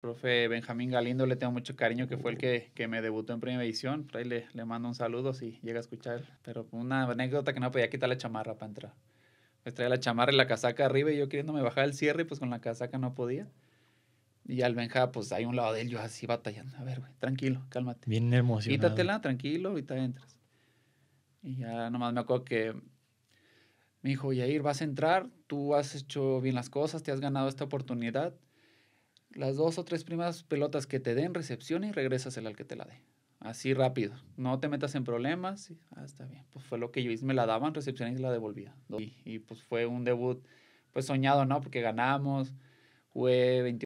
profe Benjamín Galindo, le tengo mucho cariño, que fue el que, me debutó en primera edición. Por ahí le, le, mando un saludo si llega a escuchar. Pero una anécdota que no podía quitar la chamarra para entrar. Me traía la chamarra y la casaca arriba y yo me bajar el cierre y pues con la casaca no podía. Y al Benja, pues hay un lado de él, yo así batallando. A ver, güey, tranquilo, cálmate. Bien emocionado. Quítatela, tranquilo, ahorita entras. Y ya nomás me acuerdo que me dijo, Yair, vas a entrar, tú has hecho bien las cosas, te has ganado esta oportunidad las dos o tres primeras pelotas que te den, recepción y regresas el al que te la dé. Así rápido. No te metas en problemas. Ah, está bien. Pues fue lo que yo hice. Me la daban, recepción y la devolvía. Y, pues fue un debut pues soñado, ¿no? Porque ganamos, jugué